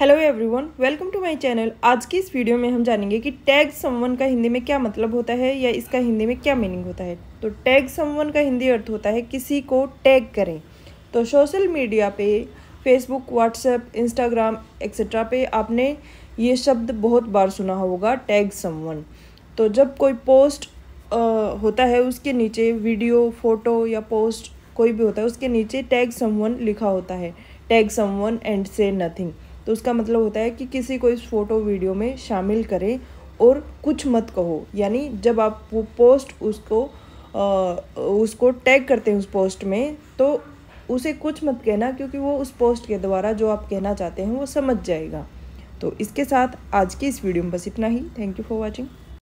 hello everyone welcome to my channel आज की इस वीडियो में हम जानेंगे कि टैग समवन का हिंदी में क्या मतलब होता है या इसका हिंदी में क्या मीनिंग होता है तो टैग समवन का हिंदी अर्थ होता है किसी को टैग करें तो सोशल मीडिया पे फेसबुक व्हाट्सएप इंस्टाग्राम एक्सेट्रा पे आपने ये शब्द बहुत बार सुना होगा टैग समवन तो जब कोई पोस्ट आ, होता है उसके नीचे वीडियो फ़ोटो या पोस्ट कोई भी होता है उसके नीचे टैग समवन लिखा होता है टैग समवन एंड से नथिंग तो उसका मतलब होता है कि किसी को इस फ़ोटो वीडियो में शामिल करें और कुछ मत कहो यानी जब आप वो पोस्ट उसको आ, उसको टैग करते हैं उस पोस्ट में तो उसे कुछ मत कहना क्योंकि वो उस पोस्ट के द्वारा जो आप कहना चाहते हैं वो समझ जाएगा तो इसके साथ आज की इस वीडियो में बस इतना ही थैंक यू फॉर वॉचिंग